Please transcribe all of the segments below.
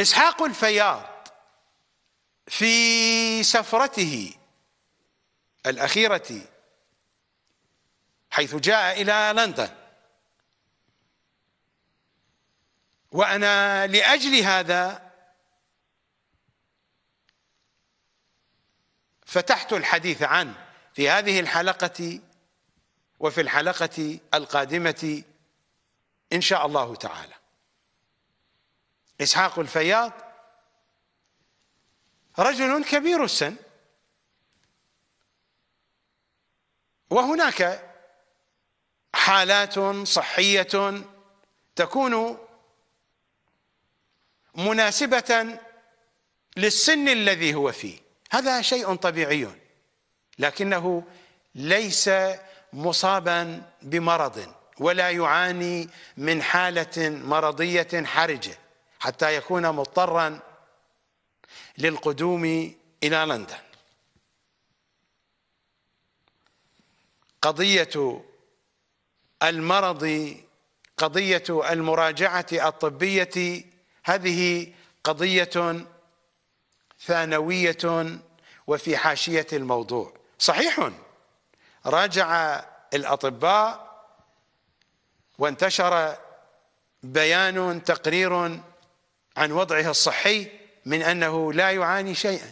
إسحاق الفياض في سفرته الأخيرة حيث جاء إلى لندن وأنا لأجل هذا فتحت الحديث عنه في هذه الحلقة وفي الحلقة القادمة إن شاء الله تعالى إسحاق الفياض رجل كبير السن وهناك حالات صحية تكون مناسبة للسن الذي هو فيه هذا شيء طبيعي لكنه ليس مصابا بمرض ولا يعاني من حالة مرضية حرجة حتى يكون مضطرا للقدوم الى لندن قضيه المرض قضيه المراجعه الطبيه هذه قضيه ثانويه وفي حاشيه الموضوع صحيح راجع الاطباء وانتشر بيان تقرير عن وضعها الصحي من أنه لا يعاني شيئا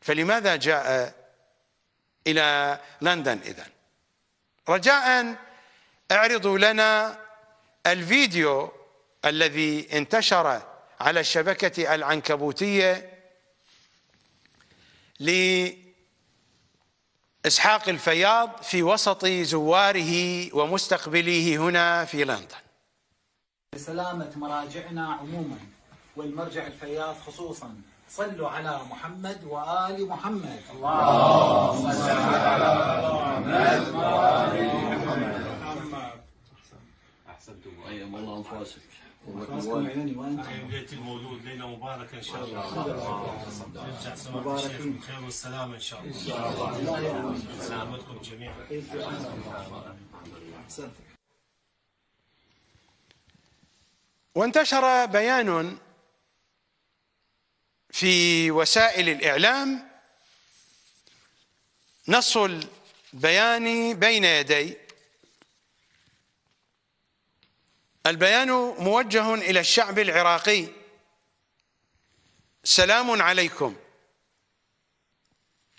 فلماذا جاء إلى لندن إذا رجاء اعرضوا لنا الفيديو الذي انتشر على الشبكة العنكبوتية لإسحاق الفياض في وسط زواره ومستقبليه هنا في لندن لسلامة مراجعنا عموما والمرجع الفياض خصوصا صلوا على محمد وآل محمد اللهم صل على محمد وآل محمد أحسنتم أيام الله أنفاسك بيت المولود ليلة مباركة إن شاء الله نرجع سماحة الشيخ بخير والسلامة إن شاء الله إن شاء الله سلامتكم جميعا الحمد وانتشر بيان في وسائل الاعلام نص البيان بين يدي البيان موجه الى الشعب العراقي سلام عليكم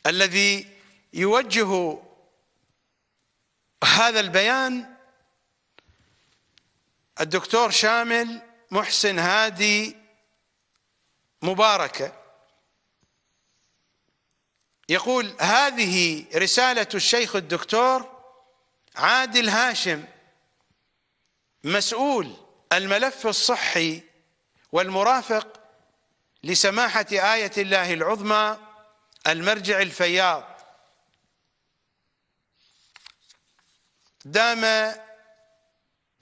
الذي يوجه هذا البيان الدكتور شامل محسن هادي مباركه يقول هذه رساله الشيخ الدكتور عادل هاشم مسؤول الملف الصحي والمرافق لسماحه ايه الله العظمى المرجع الفياض دام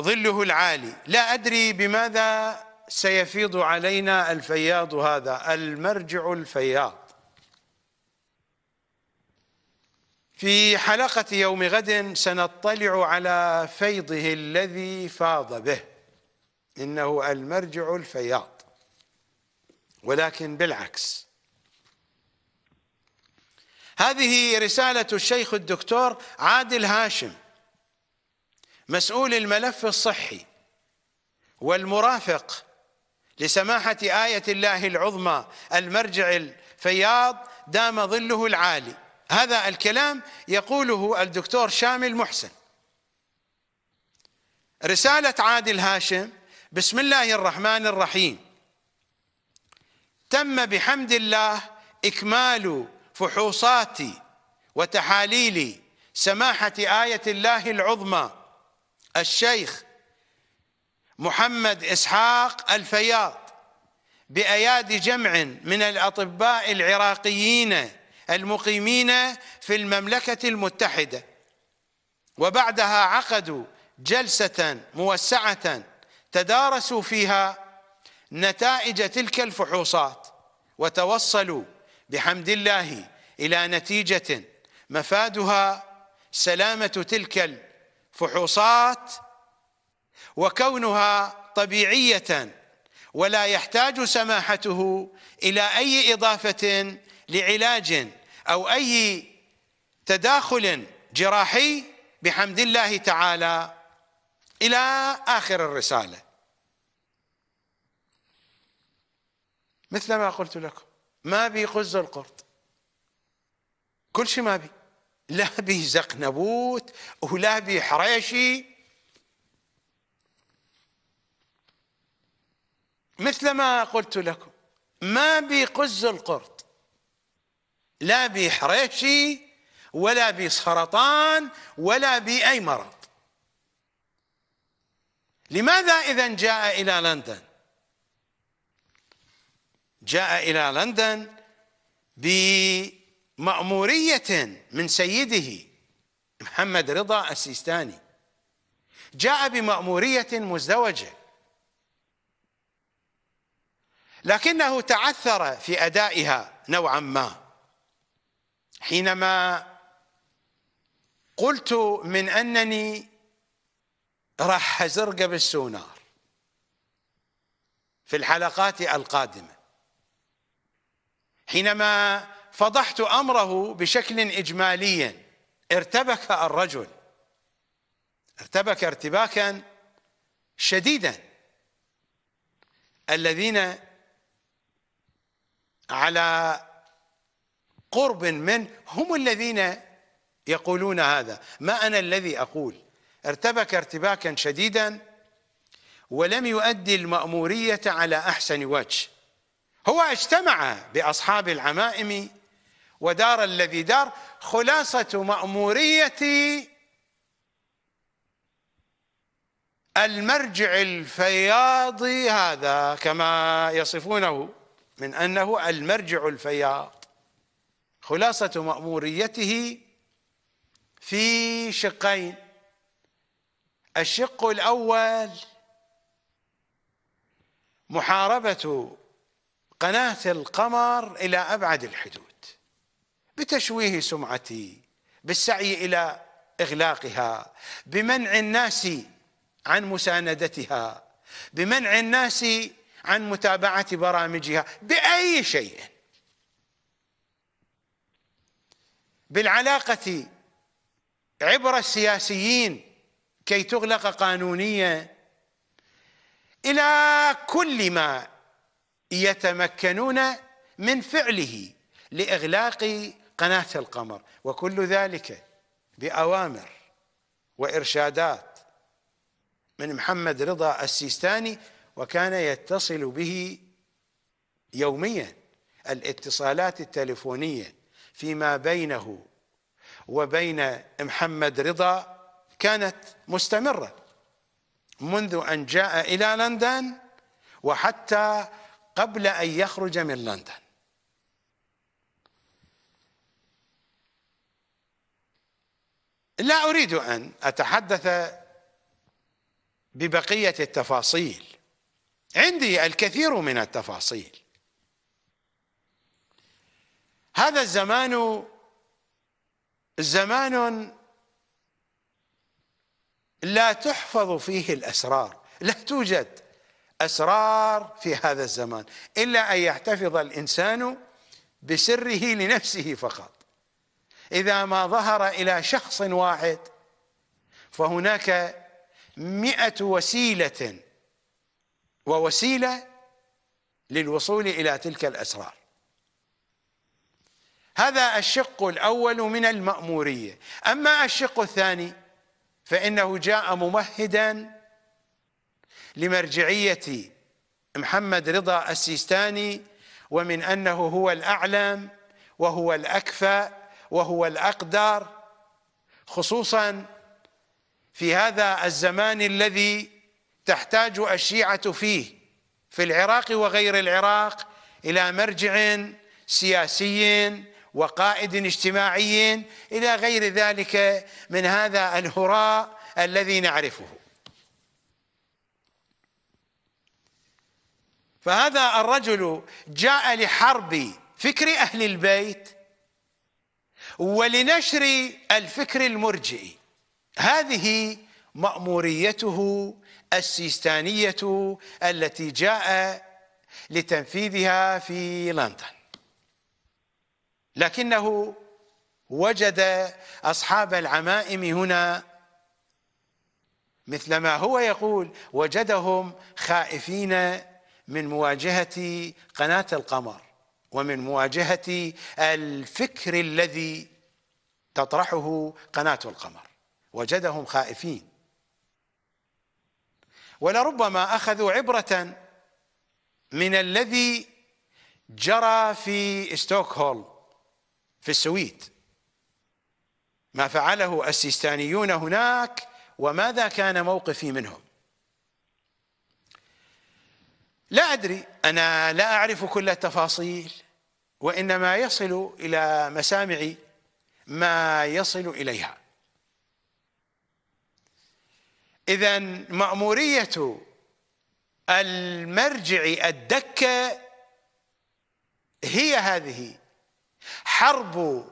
ظله العالي لا أدري بماذا سيفيض علينا الفياض هذا المرجع الفياض في حلقة يوم غد سنطلع على فيضه الذي فاض به إنه المرجع الفياض ولكن بالعكس هذه رسالة الشيخ الدكتور عادل هاشم مسؤول الملف الصحي والمرافق لسماحة آية الله العظمى المرجع الفياض دام ظله العالي هذا الكلام يقوله الدكتور شامل محسن رسالة عادل هاشم بسم الله الرحمن الرحيم تم بحمد الله إكمال فحوصات وتحاليل سماحة آية الله العظمى الشيخ محمد إسحاق الفياض بأيادي جمع من الأطباء العراقيين المقيمين في المملكة المتحدة وبعدها عقدوا جلسة موسعة تدارسوا فيها نتائج تلك الفحوصات وتوصلوا بحمد الله إلى نتيجة مفادها سلامة تلك فحوصات وكونها طبيعية ولا يحتاج سماحته إلى أي إضافة لعلاج أو أي تداخل جراحي بحمد الله تعالى إلى آخر الرسالة مثل ما قلت لكم ما بي قز القرد كل شيء ما بي لا بي زقنبوت ولا بي حريشي مثل ما قلت لكم ما بي قز القرط لا بي حريشي ولا بي سرطان ولا بي أي مرض لماذا إذا جاء إلى لندن جاء إلى لندن ب مأمورية من سيده محمد رضا السيستاني جاء بمأمورية مزدوجة لكنه تعثر في أدائها نوعا ما حينما قلت من أنني راح أزرق بالسونار في الحلقات القادمة حينما فضحت امره بشكل اجمالي ارتبك الرجل ارتبك ارتباكا شديدا الذين على قرب منه هم الذين يقولون هذا ما انا الذي اقول ارتبك ارتباكا شديدا ولم يؤدي الماموريه على احسن وجه هو اجتمع باصحاب العمائم ودار الذي دار خلاصة مأمورية المرجع الفياضي هذا كما يصفونه من أنه المرجع الفياض خلاصة مأموريته في شقين الشق الأول محاربة قناة القمر إلى أبعد الحدود بتشويه سمعتي بالسعي الى اغلاقها بمنع الناس عن مساندتها بمنع الناس عن متابعه برامجها باي شيء بالعلاقه عبر السياسيين كي تغلق قانونيا الى كل ما يتمكنون من فعله لاغلاق قناة القمر وكل ذلك بأوامر وإرشادات من محمد رضا السيستاني وكان يتصل به يوميا الاتصالات التلفونية فيما بينه وبين محمد رضا كانت مستمرة منذ أن جاء إلى لندن وحتى قبل أن يخرج من لندن لا أريد أن أتحدث ببقية التفاصيل عندي الكثير من التفاصيل هذا الزمان زمان لا تحفظ فيه الأسرار لا توجد أسرار في هذا الزمان إلا أن يحتفظ الإنسان بسره لنفسه فقط إذا ما ظهر إلى شخص واحد فهناك مئة وسيلة ووسيلة للوصول إلى تلك الأسرار هذا الشق الأول من المأمورية أما الشق الثاني فإنه جاء ممهدا لمرجعية محمد رضا السيستاني ومن أنه هو الأعلم وهو الأكفأ وهو الاقدر خصوصا في هذا الزمان الذي تحتاج الشيعه فيه في العراق وغير العراق الى مرجع سياسي وقائد اجتماعي الى غير ذلك من هذا الهراء الذي نعرفه فهذا الرجل جاء لحرب فكر اهل البيت ولنشر الفكر المرجئي هذه مأموريته السيستانية التي جاء لتنفيذها في لندن لكنه وجد أصحاب العمائم هنا مثل ما هو يقول وجدهم خائفين من مواجهة قناة القمر ومن مواجهة الفكر الذي تطرحه قناة القمر وجدهم خائفين ولربما أخذوا عبرة من الذي جرى في ستوكهولم في السويد ما فعله السيستانيون هناك وماذا كان موقفي منهم لا أدري أنا لا أعرف كل التفاصيل وإنما يصل إلى مسامع ما يصل إليها إذا مأمورية المرجع الدكة هي هذه حرب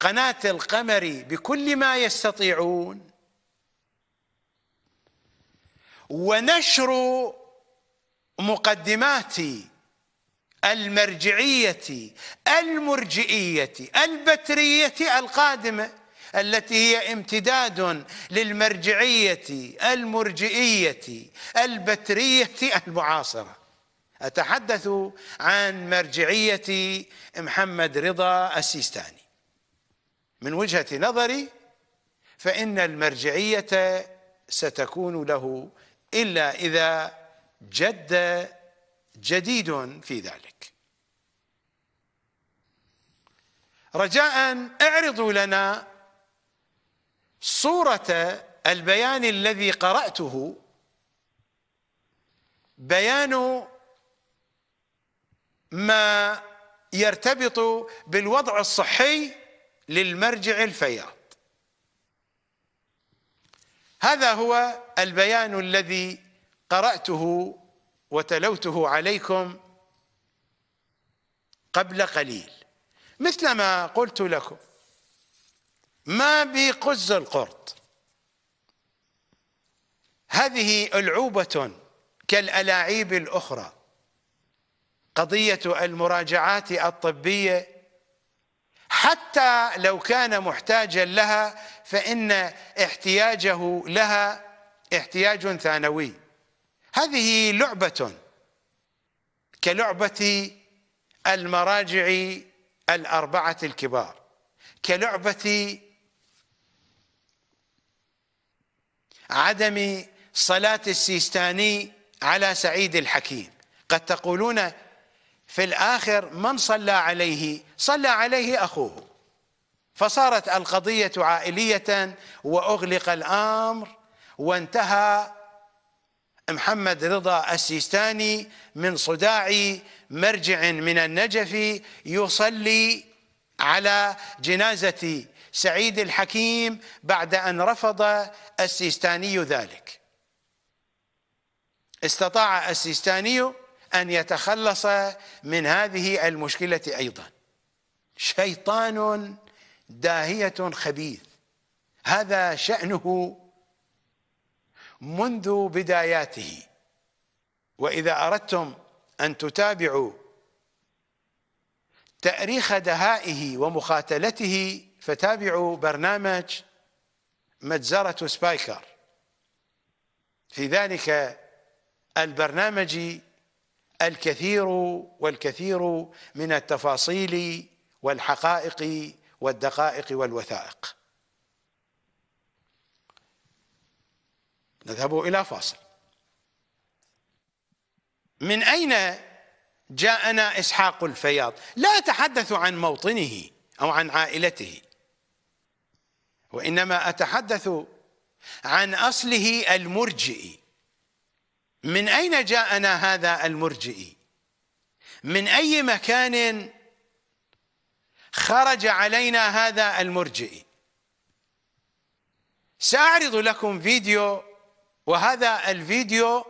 قناة القمر بكل ما يستطيعون ونشر مقدمات المرجعية المرجئية البترية القادمة التي هي امتداد للمرجعية المرجئية البترية المعاصرة أتحدث عن مرجعية محمد رضا السيستاني من وجهة نظري فإن المرجعية ستكون له إلا إذا جد جديد في ذلك رجاء اعرضوا لنا صورة البيان الذي قرأته بيان ما يرتبط بالوضع الصحي للمرجع الفياض هذا هو البيان الذي قرأته وتلوته عليكم قبل قليل مثل ما قلت لكم ما بقز القرط هذه ألعوبة كالألاعيب الأخرى قضية المراجعات الطبية حتى لو كان محتاجا لها فإن احتياجه لها احتياج ثانوي هذه لعبة كلعبة المراجع الأربعة الكبار كلعبة عدم صلاة السيستاني على سعيد الحكيم قد تقولون في الآخر من صلى عليه صلى عليه أخوه فصارت القضية عائلية وأغلق الأمر وانتهى محمد رضا السيستاني من صداع مرجع من النجف يصلي على جنازة سعيد الحكيم بعد أن رفض السيستاني ذلك استطاع السيستاني أن يتخلص من هذه المشكلة أيضا شيطان داهية خبيث هذا شأنه منذ بداياته واذا اردتم ان تتابعوا تاريخ دهائه ومخاتلته فتابعوا برنامج مجزره سبايكر في ذلك البرنامج الكثير والكثير من التفاصيل والحقائق والدقائق والوثائق نذهب إلى فاصل من أين جاءنا إسحاق الفياض لا أتحدث عن موطنه أو عن عائلته وإنما أتحدث عن أصله المرجئي من أين جاءنا هذا المرجئي من أي مكان خرج علينا هذا المرجئي سأعرض لكم فيديو وهذا الفيديو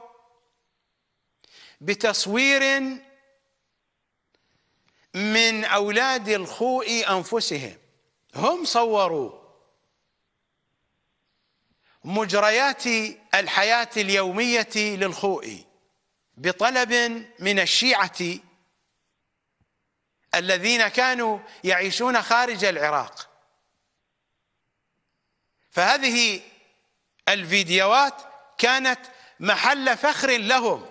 بتصوير من اولاد الخوء انفسهم هم صوروا مجريات الحياه اليوميه للخوء بطلب من الشيعه الذين كانوا يعيشون خارج العراق فهذه الفيديوهات كانت محل فخر لهم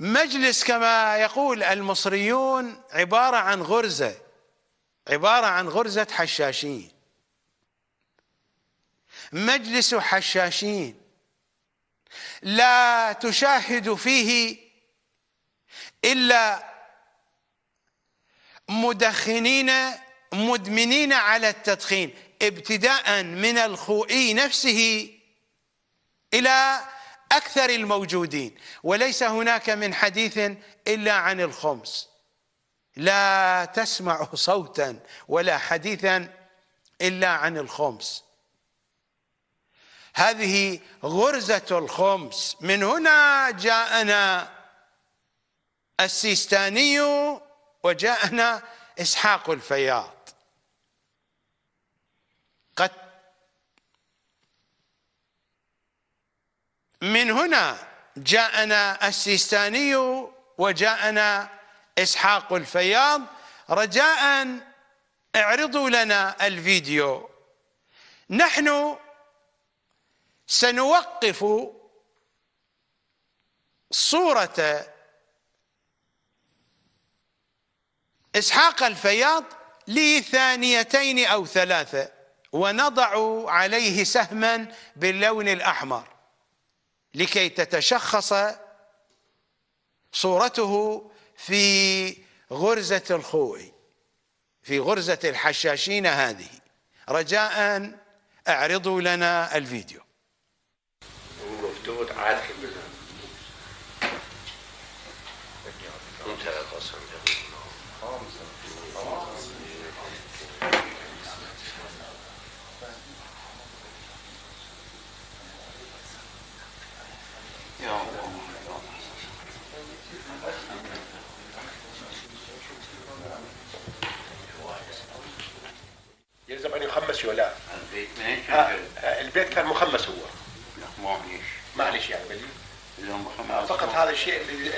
مجلس كما يقول المصريون عبارة عن غرزة عبارة عن غرزة حشاشين مجلس حشاشين لا تشاهد فيه إلا مدخنين مدمنين على التدخين ابتداء من الخوئي نفسه إلى أكثر الموجودين وليس هناك من حديث إلا عن الخمس لا تسمع صوتا ولا حديثا إلا عن الخمس هذه غرزة الخمس من هنا جاءنا السيستاني وجاءنا إسحاق الفياض قد من هنا جاءنا السيستاني وجاءنا إسحاق الفياض رجاء اعرضوا لنا الفيديو نحن سنوقف صورة إسحاق الفياض لثانيتين أو ثلاثة ونضع عليه سهما باللون الأحمر لكي تتشخص صورته في غرزة الخوي في غرزة الحشاشين هذه رجاء اعرضوا لنا الفيديو ممتاز يلزم ان يخمس ولا لا؟ البيت آه، آه، البيت كان مخمس هو معلش معليش يعني بلي آه، فقط هذا الشيء اللي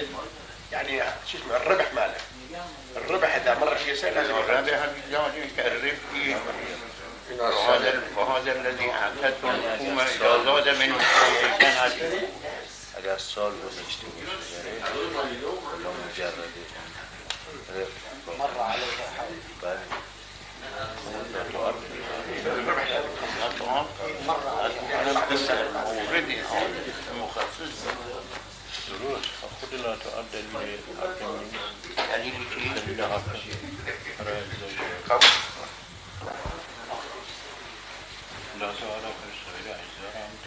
يعني شو اسمه الربح ماله الربح اذا مر شيء سهل لازم الربح نعم. الربح وهذا الذي اعتدته الحكومه اذا زاد منه كان اگر سال گذشته باشه یا ولا مجرد مر عليها حوالي مر عليها اوريدي مخصص دروس خد لا لا تعرف الصغيرة إذا أنت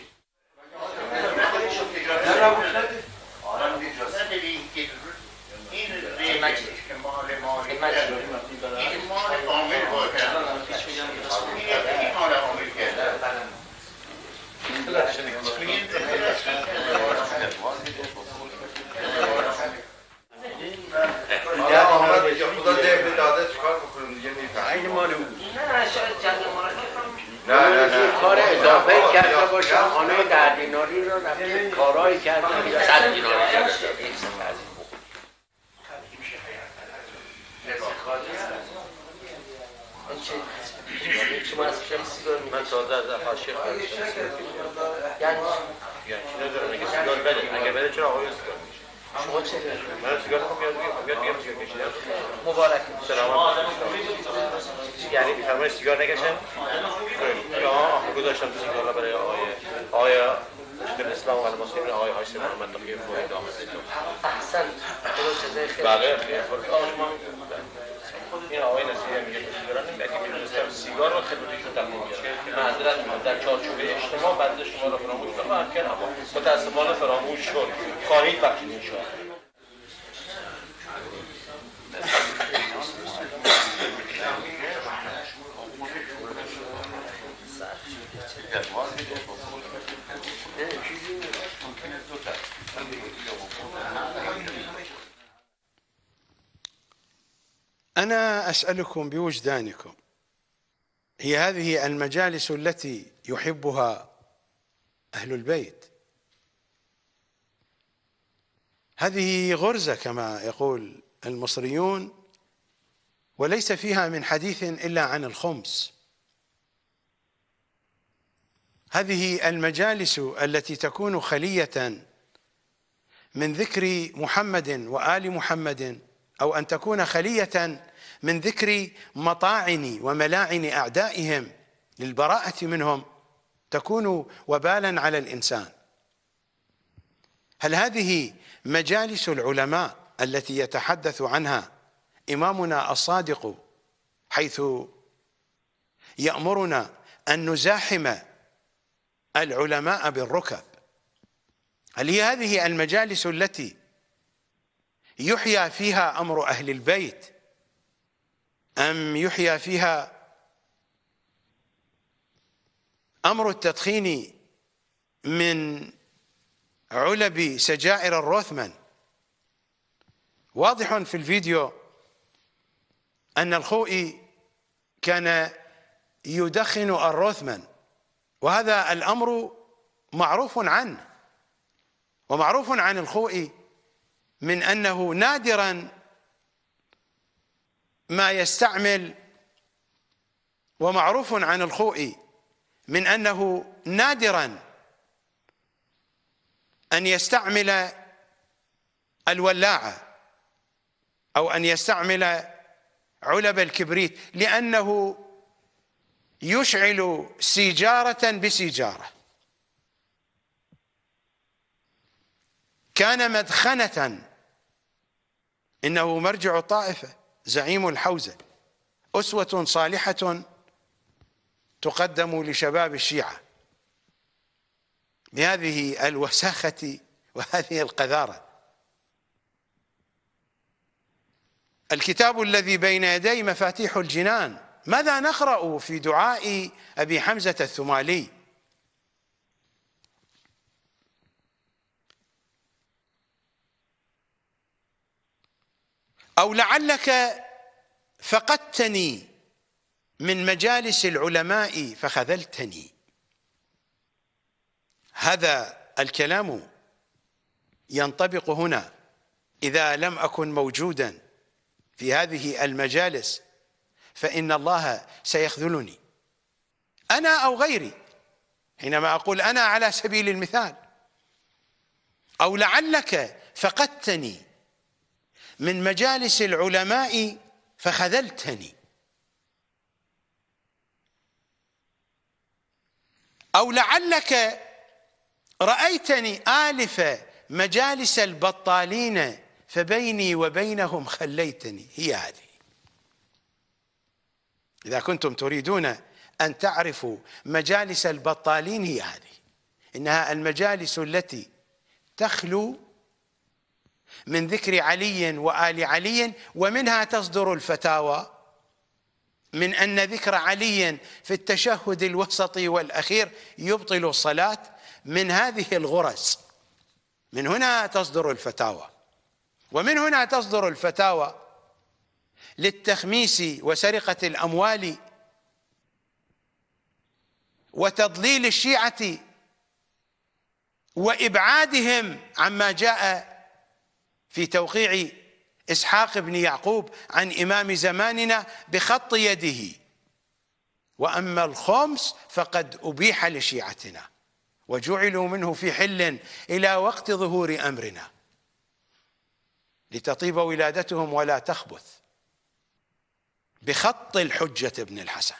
این مال نه شاید نه نه نه کار اضافه کرده باشم خانه در دیناری را رفته یعنی کارایی کرده یعنی صد دیناری من تازه از افاشیخ یعنی چی نداره؟ یعنی بده اگه بده چرا آقای شما چه من سیگار مبارک سلام یعنی بیفرمای سیگار نکشم آه گذاشتم سیگار برای آقای آقای در اسلام و المسلمین آقای هاشم محمد نقی فوید آمد احسن بله خیلی این آقای نصیری میگه سیگار نمیگه سیگار رو خدمتشون تقدیم معذرت ما در چارچوب اجتماع بنده شما را فراموش نخواهم کرد اما متاسفانه فراموش شد خواهید بخشید انشاءالله أنا أسألكم بوجدانكم هي هذه المجالس التي يحبها أهل البيت هذه غرزة كما يقول المصريون وليس فيها من حديث إلا عن الخمس هذه المجالس التي تكون خلية من ذكر محمد وآل محمد أو أن تكون خلية من ذكر مطاعن وملاعن أعدائهم للبراءة منهم تكون وبالا على الإنسان هل هذه مجالس العلماء التي يتحدث عنها إمامنا الصادق حيث يأمرنا أن نزاحم العلماء بالركب هل هي هذه المجالس التي يحيا فيها أمر أهل البيت أم يحيى فيها أمر التدخين من علب سجائر الروثمن واضح في الفيديو أن الخوئي كان يدخن الروثمن وهذا الأمر معروف عنه ومعروف عن الخوئي من أنه نادرا ما يستعمل ومعروف عن الخوئي من أنه نادرا أن يستعمل الولاعة أو أن يستعمل علب الكبريت لأنه يشعل سيجارة بسيجارة كان مدخنة إنه مرجع الطائفة زعيم الحوزة أسوة صالحة تقدم لشباب الشيعة بهذه الوساخة وهذه القذارة الكتاب الذي بين يدي مفاتيح الجنان ماذا نقرأ في دعاء أبي حمزة الثمالي أو لعلك فقدتني من مجالس العلماء فخذلتني هذا الكلام ينطبق هنا إذا لم أكن موجودا في هذه المجالس فإن الله سيخذلني أنا أو غيري حينما أقول أنا على سبيل المثال أو لعلك فقدتني من مجالس العلماء فخذلتني أو لعلك رأيتني آلف مجالس البطالين فبيني وبينهم خليتني هي هذه إذا كنتم تريدون أن تعرفوا مجالس البطالين هي هذه إنها المجالس التي تخلو من ذكر علي وآل علي ومنها تصدر الفتاوى من أن ذكر علي في التشهد الوسطي والأخير يبطل الصلاة من هذه الغرز من هنا تصدر الفتاوى ومن هنا تصدر الفتاوى للتخميس وسرقة الأموال وتضليل الشيعة وإبعادهم عما جاء في توقيع إسحاق بن يعقوب عن إمام زماننا بخط يده وأما الخمس فقد أبيح لشيعتنا وجعلوا منه في حل إلى وقت ظهور أمرنا لتطيب ولادتهم ولا تخبث بخط الحجة ابن الحسن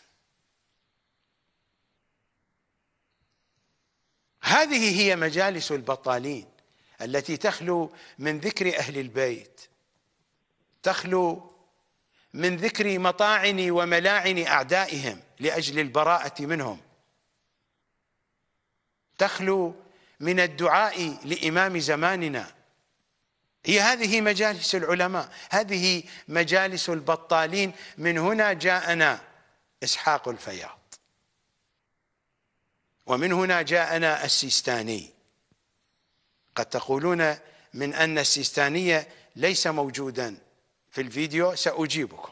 هذه هي مجالس البطالين التي تخلو من ذكر اهل البيت تخلو من ذكر مطاعن وملاعن اعدائهم لاجل البراءه منهم تخلو من الدعاء لامام زماننا هي هذه مجالس العلماء هذه مجالس البطالين من هنا جاءنا اسحاق الفياض ومن هنا جاءنا السيستاني قد تقولون من أن السيستانية ليس موجودا في الفيديو سأجيبكم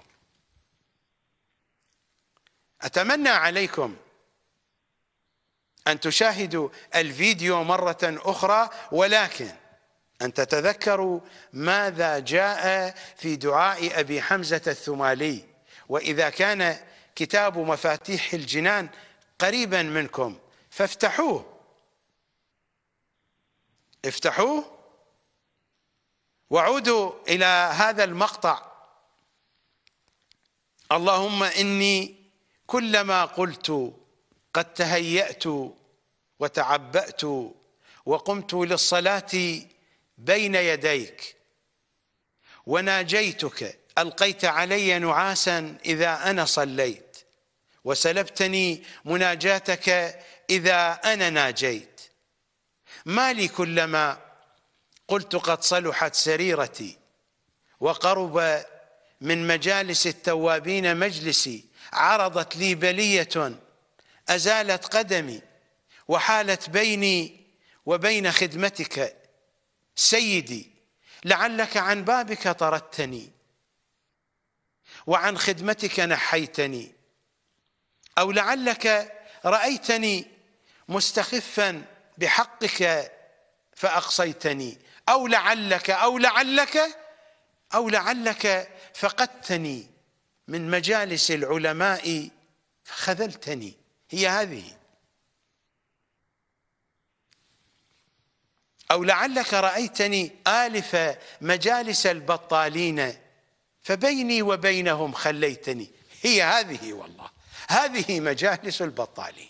أتمنى عليكم أن تشاهدوا الفيديو مرة أخرى ولكن أن تتذكروا ماذا جاء في دعاء أبي حمزة الثمالي وإذا كان كتاب مفاتيح الجنان قريبا منكم فافتحوه افتحوه وعودوا إلى هذا المقطع اللهم إني كلما قلت قد تهيأت وتعبأت وقمت للصلاة بين يديك وناجيتك ألقيت علي نعاسا إذا أنا صليت وسلبتني مناجاتك إذا أنا ناجيت ما لي كلما قلت قد صلحت سريرتي وقرب من مجالس التوابين مجلسي عرضت لي بلية أزالت قدمي وحالت بيني وبين خدمتك سيدي لعلك عن بابك طردتني وعن خدمتك نحيتني أو لعلك رأيتني مستخفا بحقك فأقصيتني أو لعلك أو لعلك أو لعلك فقدتني من مجالس العلماء فخذلتني هي هذه أو لعلك رأيتني آلف مجالس البطالين فبيني وبينهم خليتني هي هذه والله هذه مجالس البطالين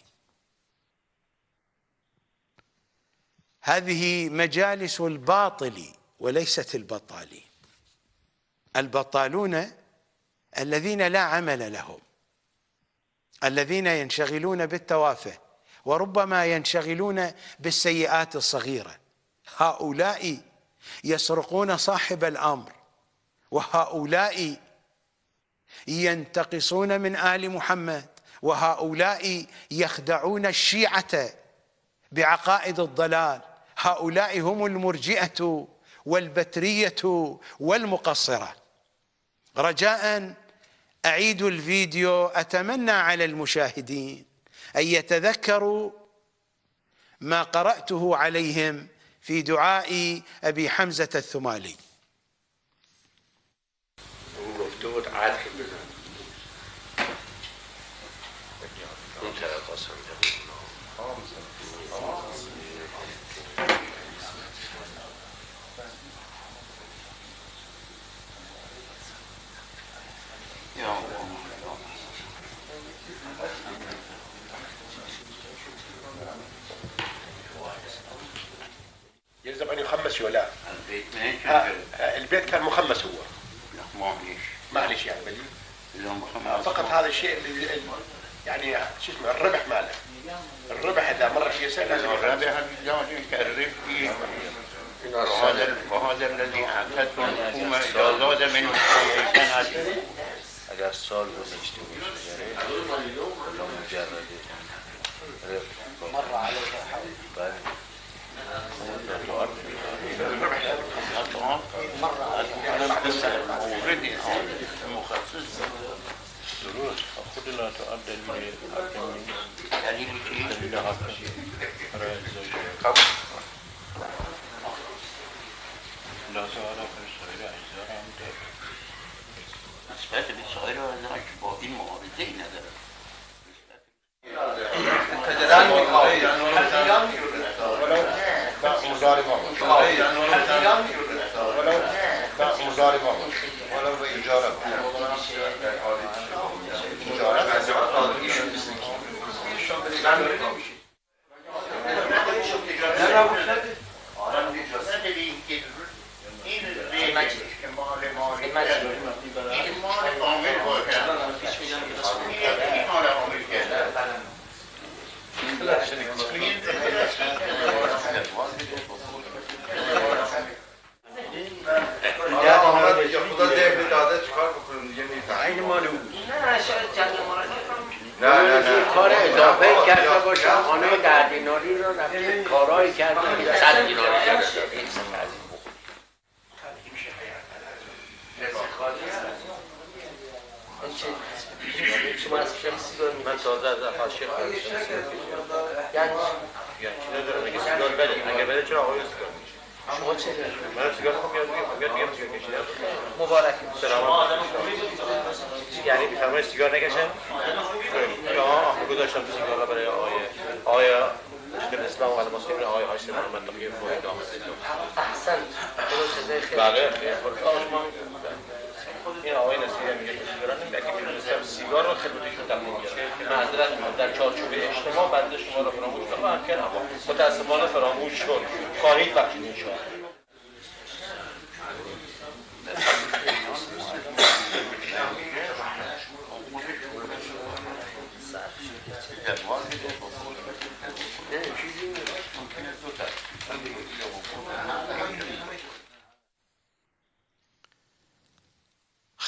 هذه مجالس الباطل وليست البطالين البطالون الذين لا عمل لهم الذين ينشغلون بالتوافه وربما ينشغلون بالسيئات الصغيرة هؤلاء يسرقون صاحب الأمر وهؤلاء ينتقصون من آل محمد وهؤلاء يخدعون الشيعة بعقائد الضلال هؤلاء هم المرجئة والبترية والمقصرة رجاء أعيد الفيديو أتمنى على المشاهدين أن يتذكروا ما قرأته عليهم في دعاء أبي حمزة الثمالي الكرسي ولا البيت ما البيت كان مخمس هو ما معلش يعني بلي آه، فقط هذا الشيء اللي يعني شو اسمه الربح ماله الربح اذا مر في سنه لازم الربح الربح وهذا الذي اعطته الحكومه اذا زاد منه اذا مجرد مر عليك طيب. already on المخصص دروس فقد لا تؤدى للحكم إلا حكم رأي الزوجين لا تعرف الصغيرة إذا عندك أثبات بالصغيرة أنها باقي معارضين هذا الكلام مظالمهم ولو مظالمهم ولو بإجارة İcarət. İş bizimki. Ben öyle demişim. مبارک شما آدم یعنی بفرمایید سیگار نکشن شما آخه گذاشتم تو سیگار برای آقای آقای شیخ اسلام و مسلمین آقای من منطقی فوید دام احسن بله این آقای نصیری میگه سیگار نمیگه که سیگار رو خدمتشون تقدیم کرد معذرت میخوام در چارچوب اجتماع بنده شما رو فراموش و کردم ممکن هوا متاسفانه فراموش شد خواهید بخشید ان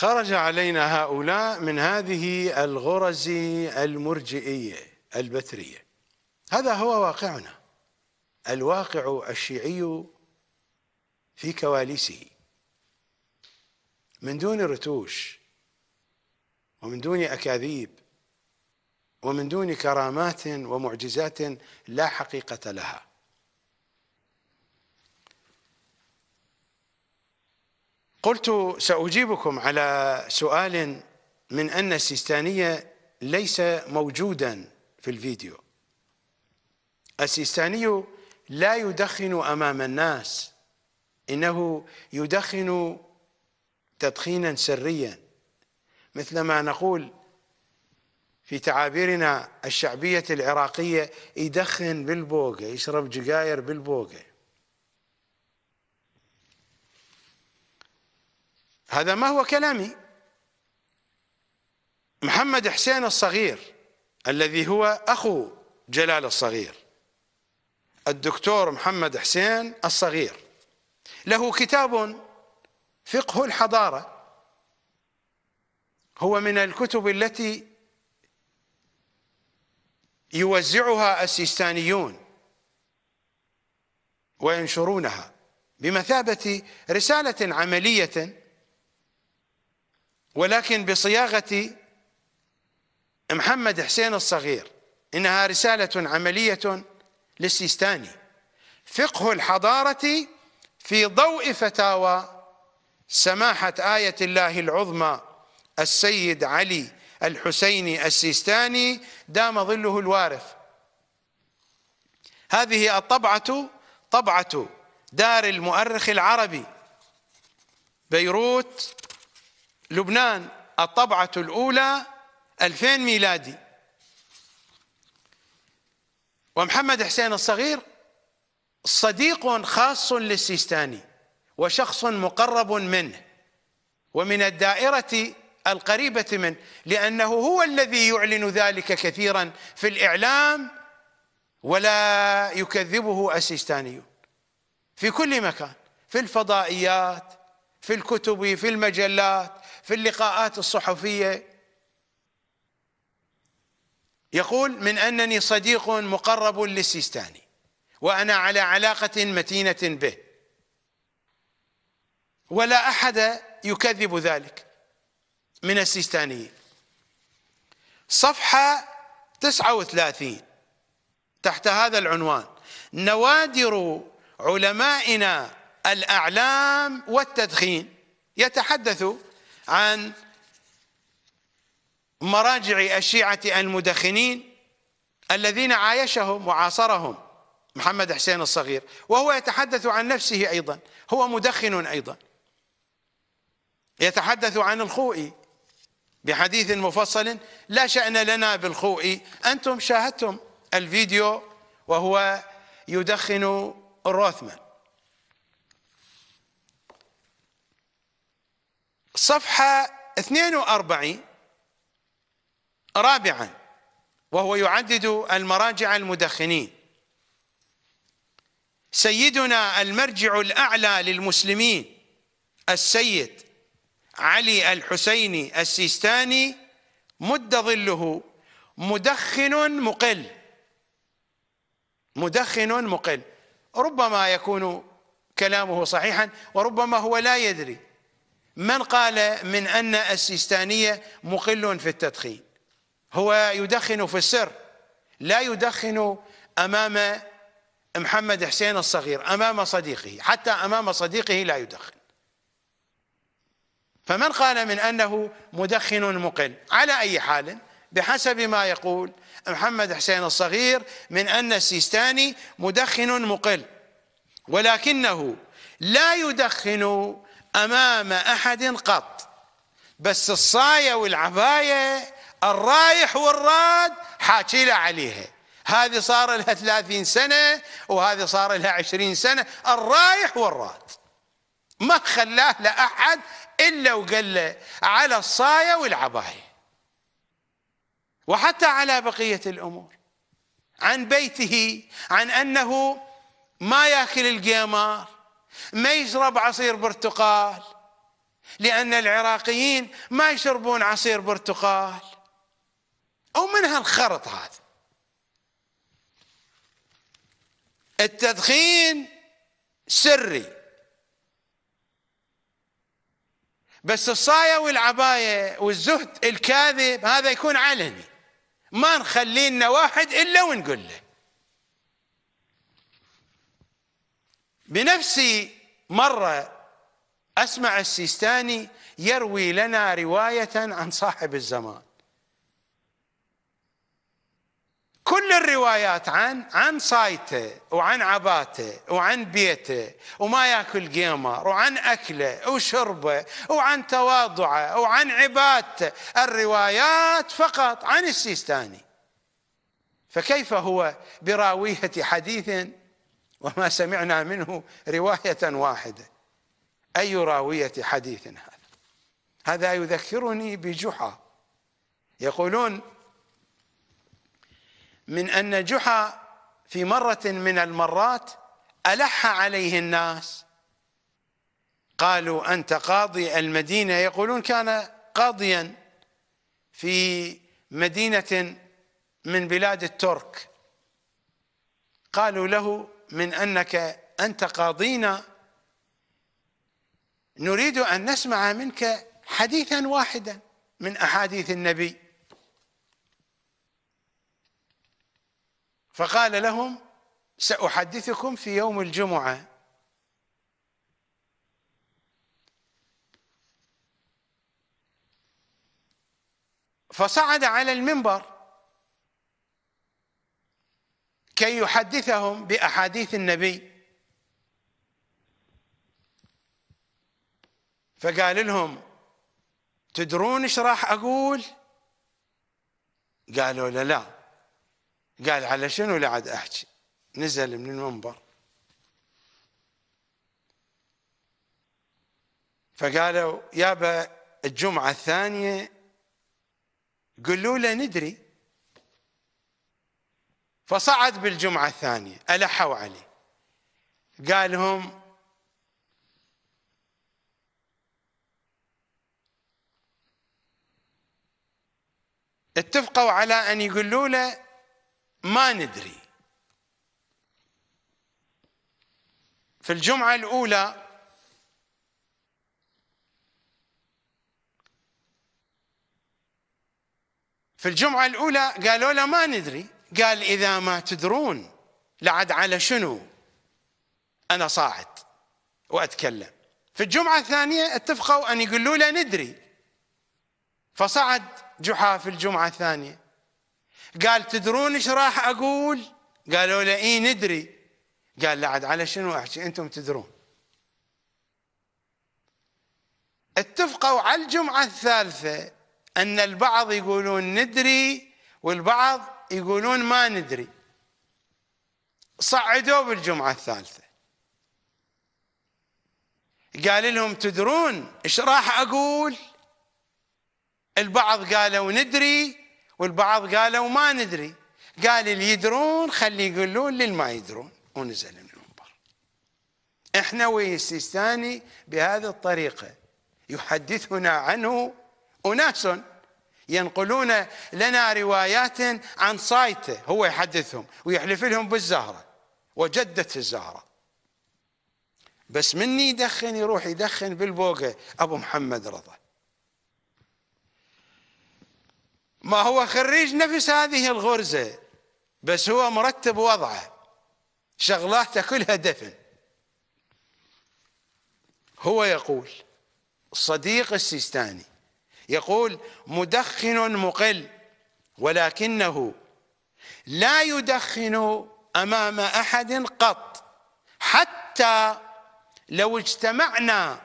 خرج علينا هؤلاء من هذه الغرز المرجئية البترية هذا هو واقعنا الواقع الشيعي في كواليسه من دون رتوش ومن دون أكاذيب ومن دون كرامات ومعجزات لا حقيقة لها قلت سأجيبكم على سؤال من أن السيستانية ليس موجودا في الفيديو السيستاني لا يدخن أمام الناس إنه يدخن تدخينا سريا مثلما نقول في تعابيرنا الشعبية العراقية يدخن بالبوقة يشرب جقاير بالبوقة هذا ما هو كلامي محمد حسين الصغير الذي هو أخو جلال الصغير الدكتور محمد حسين الصغير له كتاب فقه الحضارة هو من الكتب التي يوزعها السيستانيون وينشرونها بمثابة رسالة عملية ولكن بصياغة محمد حسين الصغير إنها رسالة عملية للسيستاني فقه الحضارة في ضوء فتاوى سماحة آية الله العظمى السيد علي الحسيني السيستاني دام ظله الوارف هذه الطبعة طبعة دار المؤرخ العربي بيروت لبنان الطبعة الأولى 2000 ميلادي ومحمد حسين الصغير صديق خاص للسيستاني وشخص مقرب منه ومن الدائرة القريبة منه لأنه هو الذي يعلن ذلك كثيرا في الإعلام ولا يكذبه السيستانيون في كل مكان في الفضائيات في الكتب في المجلات في اللقاءات الصحفيه يقول من انني صديق مقرب للسيستاني وانا على علاقه متينه به ولا احد يكذب ذلك من السيستانيين صفحه 39 تحت هذا العنوان نوادر علمائنا الاعلام والتدخين يتحدث عن مراجع الشيعة المدخنين الذين عايشهم وعاصرهم محمد حسين الصغير وهو يتحدث عن نفسه أيضا هو مدخن أيضا يتحدث عن الخوئي بحديث مفصل لا شأن لنا بالخوئي أنتم شاهدتم الفيديو وهو يدخن الروثمان صفحة 42 رابعا وهو يعدد المراجع المدخنين سيدنا المرجع الأعلى للمسلمين السيد علي الحسيني السيستاني مد ظله مدخن مقل مدخن مقل ربما يكون كلامه صحيحا وربما هو لا يدري من قال من أن السيستانية مقل في التدخين هو يدخن في السر لا يدخن أمام محمد حسين الصغير أمام صديقه حتى أمام صديقه لا يدخن فمن قال من أنه مدخن مقل على أي حال بحسب ما يقول محمد حسين الصغير من أن السيستاني مدخن مقل ولكنه لا يدخن امام احد قط بس الصايه والعبايه الرايح والراد حاكي له عليها هذه صار لها ثلاثين سنة وهذه صار لها عشرين سنة الرايح والراد ما خلاه لأحد إلا وقال له على الصاية والعباية وحتى على بقية الأمور عن بيته عن أنه ما ياكل القمار ما يشرب عصير برتقال لأن العراقيين ما يشربون عصير برتقال أو من هالخرط هذا التدخين سري بس الصاية والعباية والزهد الكاذب هذا يكون علني ما نخلي لنا واحد إلا ونقول له بنفسي مرة أسمع السيستاني يروي لنا رواية عن صاحب الزمان كل الروايات عن عن صايته وعن عباته وعن بيته وما ياكل قيمر وعن اكله وشربه وعن تواضعه وعن عبادته الروايات فقط عن السيستاني فكيف هو براويه حديث وما سمعنا منه رواية واحدة أي راوية حديث هذا هذا يذكرني بجحا يقولون من أن جحا في مرة من المرات ألح عليه الناس قالوا أنت قاضي المدينة يقولون كان قاضيا في مدينة من بلاد الترك قالوا له من انك انت قاضينا نريد ان نسمع منك حديثا واحدا من احاديث النبي فقال لهم ساحدثكم في يوم الجمعه فصعد على المنبر كي يحدثهم باحاديث النبي فقال لهم تدرون ايش راح اقول؟ قالوا له لا قال على شنو لعد احكي؟ نزل من المنبر فقالوا يابا الجمعة الثانية قلوا له ندري فصعد بالجمعة الثانية ألحوا عليه قال لهم اتفقوا على أن يقولوا له ما ندري في الجمعة الأولى في الجمعة الأولى قالوا له ما ندري قال إذا ما تدرون لعد على شنو أنا صاعد وأتكلم في الجمعة الثانية اتفقوا أن يقولوا له ندري فصعد جحا في الجمعة الثانية قال تدرون ايش راح أقول قالوا له إيه ندري قال لعد على شنو أحكي أنتم تدرون اتفقوا على الجمعة الثالثة أن البعض يقولون ندري والبعض يقولون ما ندري صعدوا بالجمعة الثالثة قال لهم تدرون ايش راح اقول البعض قالوا ندري والبعض قالوا ما ندري قال اللي يدرون خلي يقولون للي ما يدرون ونزل المنبر احنا ويسيستاني السيستاني بهذه الطريقة يحدثنا عنه أناس ينقلون لنا روايات عن صايته هو يحدثهم ويحلف لهم بالزهرة وجدت الزهرة بس مني يدخن يروح يدخن بالبوقة أبو محمد رضا ما هو خريج نفس هذه الغرزة بس هو مرتب وضعه شغلاته كلها دفن هو يقول صديق السيستاني يقول مدخن مقل ولكنه لا يدخن امام احد قط حتى لو اجتمعنا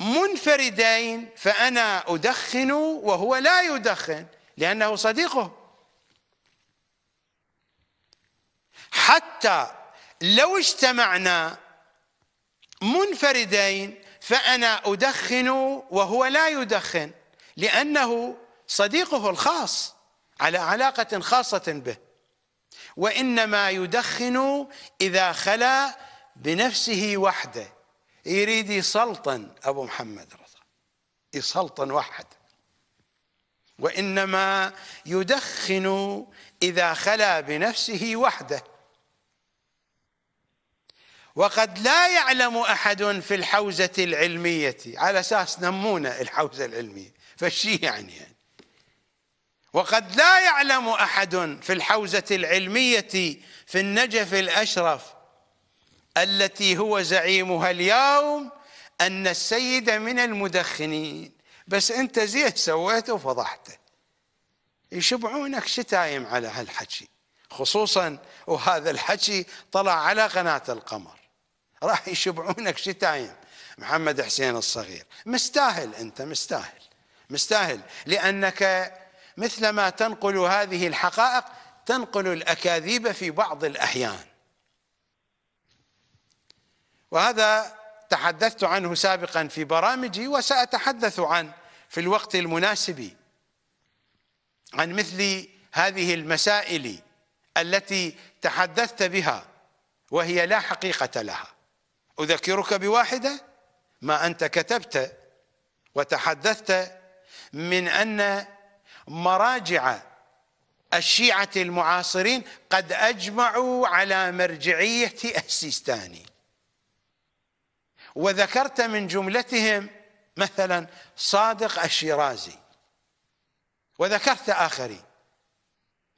منفردين فانا ادخن وهو لا يدخن لانه صديقه حتى لو اجتمعنا منفردين فأنا أدخن وهو لا يدخن لأنه صديقه الخاص على علاقة خاصة به وإنما يدخن إذا خلا بنفسه وحده يريد يسلطن أبو محمد رضا يسلطن وحد وإنما يدخن إذا خلا بنفسه وحده وقد لا يعلم أحد في الحوزة العلمية على أساس نمونا الحوزة العلمية فشي يعني, يعني وقد لا يعلم أحد في الحوزة العلمية في النجف الأشرف التي هو زعيمها اليوم أن السيد من المدخنين بس أنت زيت سويته وفضحته يشبعونك شتايم على هالحكي خصوصا وهذا الحكي طلع على قناة القمر راح يشبعونك شتايم محمد حسين الصغير مستاهل انت مستاهل مستاهل لانك مثلما تنقل هذه الحقائق تنقل الاكاذيب في بعض الاحيان وهذا تحدثت عنه سابقا في برامجي وساتحدث عنه في الوقت المناسب عن مثل هذه المسائل التي تحدثت بها وهي لا حقيقه لها اذكرك بواحده ما انت كتبت وتحدثت من ان مراجع الشيعه المعاصرين قد اجمعوا على مرجعيه السيستاني وذكرت من جملتهم مثلا صادق الشيرازي وذكرت اخرين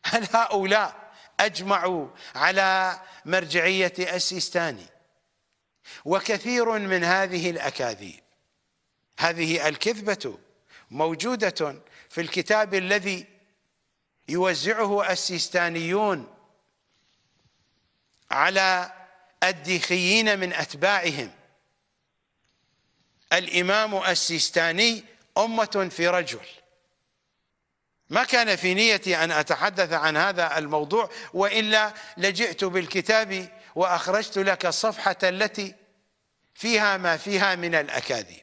هل هؤلاء اجمعوا على مرجعيه السيستاني وكثير من هذه الاكاذيب هذه الكذبه موجوده في الكتاب الذي يوزعه السيستانيون على الديخيين من اتباعهم الامام السيستاني امه في رجل ما كان في نيتي ان اتحدث عن هذا الموضوع والا لجئت بالكتاب وأخرجت لك الصفحة التي فيها ما فيها من الأكاذيب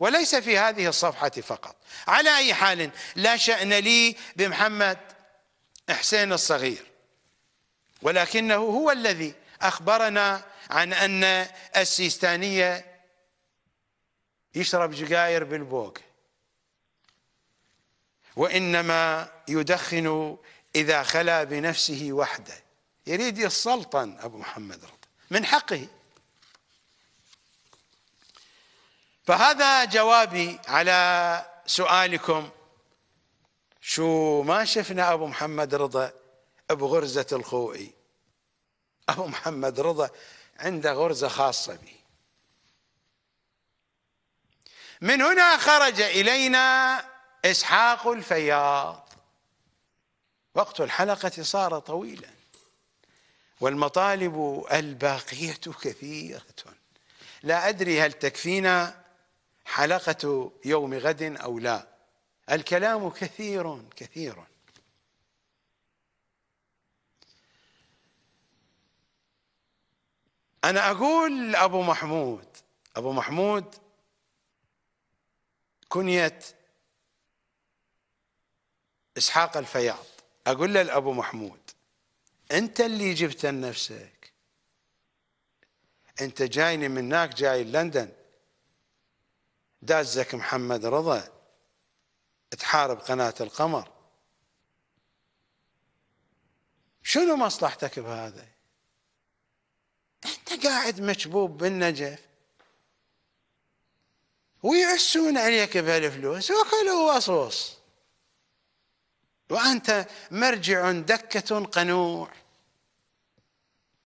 وليس في هذه الصفحة فقط على أي حال لا شأن لي بمحمد حسين الصغير ولكنه هو الذي أخبرنا عن أن السيستانية يشرب جقاير بالبوق وإنما يدخن إذا خلا بنفسه وحده يريد يسلطن أبو محمد رضا من حقه فهذا جوابي على سؤالكم شو ما شفنا أبو محمد رضا بغرزة الخوئي أبو محمد رضا عنده غرزة خاصة به من هنا خرج إلينا إسحاق الفياض وقت الحلقة صار طويلا والمطالب الباقية كثيرة لا أدري هل تكفينا حلقة يوم غد أو لا الكلام كثير كثير أنا أقول أبو محمود أبو محمود كنية إسحاق الفياض أقول لأبو محمود انت اللي جبته لنفسك انت جايني من هناك جاي لندن دازك محمد رضا تحارب قناة القمر شنو مصلحتك بهذا انت قاعد مشبوب بالنجف ويعسون عليك بهالفلوس وكلوا وصوص وانت مرجع دكه قنوع